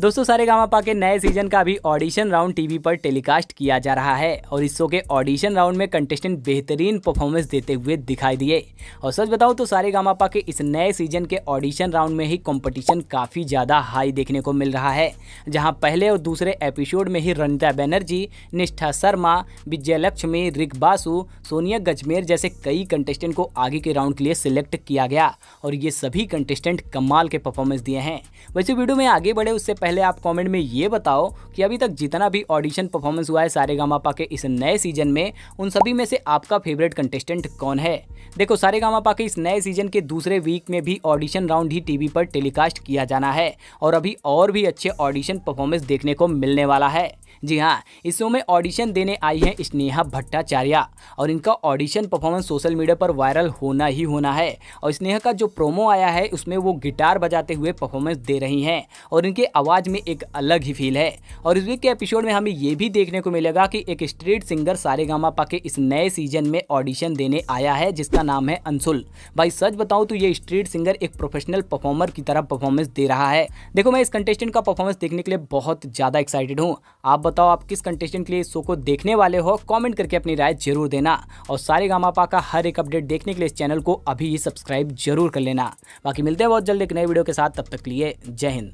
दोस्तों सारे गामा के नए सीजन का भी ऑडिशन राउंड टीवी पर टेलीकास्ट किया जा रहा है और इस शो के ऑडिशन राउंड में कंटेस्टेंट बेहतरीन परफॉर्मेंस देते हुए दिखाई दिए और सच बताओ तो सारे गामा के इस नए सीजन के ऑडिशन राउंड में ही कंपटीशन काफ़ी ज़्यादा हाई देखने को मिल रहा है जहाँ पहले और दूसरे एपिसोड में ही रनिता बैनर्जी निष्ठा शर्मा विजयलक्ष्मी रिक बासु सोनिया गजमेर जैसे कई कंटेस्टेंट को आगे के राउंड के लिए सिलेक्ट किया गया और ये सभी कंटेस्टेंट कमाल के परफॉर्मेंस दिए हैं वैसे वीडियो में आगे बढ़े उससे पहले आप कमेंट में ये बताओ कि अभी तक जितना भी ऑडिशन परफॉर्मेंस हुआ है सारे गामापा के इस नए सीजन में उन सभी में से आपका फेवरेट कंटेस्टेंट कौन है देखो सारे गामापा के इस नए सीजन के दूसरे वीक में भी ऑडिशन राउंड ही टीवी पर टेलीकास्ट किया जाना है और अभी और भी अच्छे ऑडिशन परफॉर्मेंस देखने को मिलने वाला है जी हाँ इस शो में ऑडिशन देने आई हैं स्नेहा भट्टाचार्य और इनका ऑडिशन परफॉर्मेंस सोशल मीडिया पर वायरल होना ही होना है और स्नेहा का जो प्रोमो आया है उसमें वो गिटार बजाते हुए परफॉर्मेंस दे रही हैं और इनके आवाज़ में एक अलग ही फील है और इस वीक के एपिसोड में हमें ये भी देखने को मिलेगा कि एक स्ट्रीट सिंगर सारे पा के इस नए सीजन में ऑडिशन देने आया है जिसका नाम है अंसुल भाई सच बताऊँ तो ये स्ट्रीट सिंगर एक प्रोफेशनल परफॉर्मर की तरह परफॉर्मेंस दे रहा है देखो मैं इस कंटेस्टेंट का परफॉर्मेंस देखने के लिए बहुत ज़्यादा एक्साइटेड हूँ आप बताओ आप किस कंटेस्टेंट के लिए इस शो को देखने वाले हो कॉमेंट करके अपनी राय जरूर देना और सारे गामापा का हर एक अपडेट देखने के लिए इस चैनल को अभी ही सब्सक्राइब जरूर कर लेना बाकी मिलते हैं बहुत जल्द एक नए वीडियो के साथ तब तक लिए जय हिंद